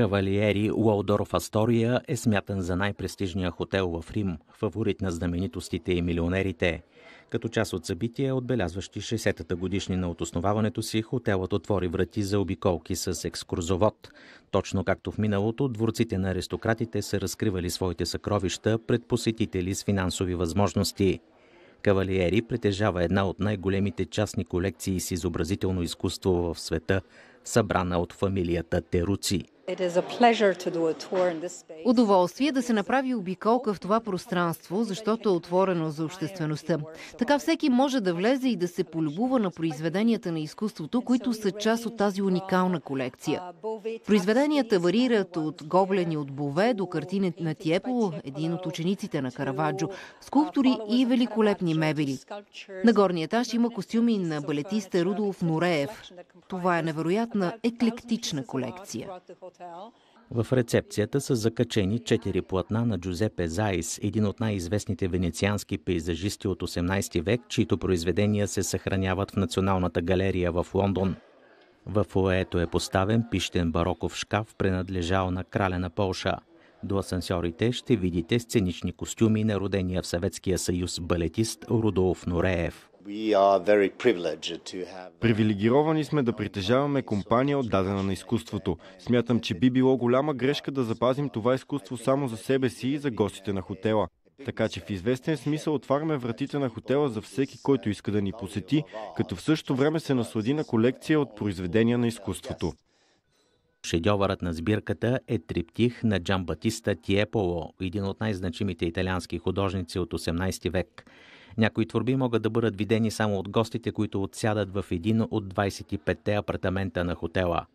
Кавалиери Уолдорф Астория е смятан за най-престижния хотел в Рим, фаворит на знаменитостите и милионерите. Като част от събития, отбелязващи 60-та годишнина от основаването си, хотелът отвори врати за обиколки с екскурзовод. Точно както в миналото, дворците на аристократите са разкривали своите съкровища пред посетители с финансови възможности. Кавалиери притежава една от най-големите частни колекции с изобразително изкуство в света, събрана от фамилията Теруци. Удоволствие е да се направи обиколка в това пространство, защото е отворено за обществеността. Така всеки може да влезе и да се полюбува на произведенията на изкуството, които са част от тази уникална колекция. Произведенията варират от гоблени от Бове до картини на Тиепо, един от учениците на Караваджо, скулптури и великолепни мебели. На горния етаж има костюми на балетиста Рудолф Нореев. Това е невероятна еклектична колекция. В рецепцията са закачени четири платна на Джузепе Заис, един от най-известните венециански пейзажисти от 18 век, чието произведения се съхраняват в Националната галерия в Лондон. В Оето е поставен пищен бароков шкаф, принадлежал на краля на Полша. До асансьорите ще видите сценични костюми на родения в Съветския съюз балетист Рудолф Нореев. Привилегировани сме да притежаваме компания отдадена на изкуството. Смятам, че би било голяма грешка да запазим това изкуство само за себе си и за гостите на хотела. Така че в известен смисъл отваряме вратите на хотела за всеки, който иска да ни посети, като в същото време се наслади на колекция от произведения на изкуството. Шедьовърът на сбирката е триптих на Джамбатиста Тиеполо, един от най-значимите италиански художници от 18 век. Някои творби могат да бъдат видени само от гостите, които отсядат в един от 25-те апартамента на хотела.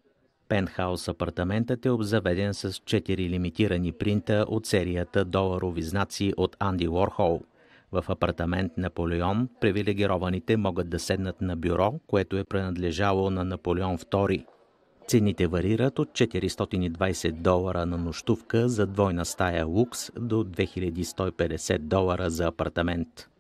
Пентхаус апартаментът е обзаведен с 4 лимитирани принта от серията доларови знаци от Анди Уорхол. В апартамент Наполеон привилегированите могат да седнат на бюро, което е принадлежало на Наполеон II. Цените варират от 420 долара на нощувка за двойна стая лукс до 2150 долара за апартамент.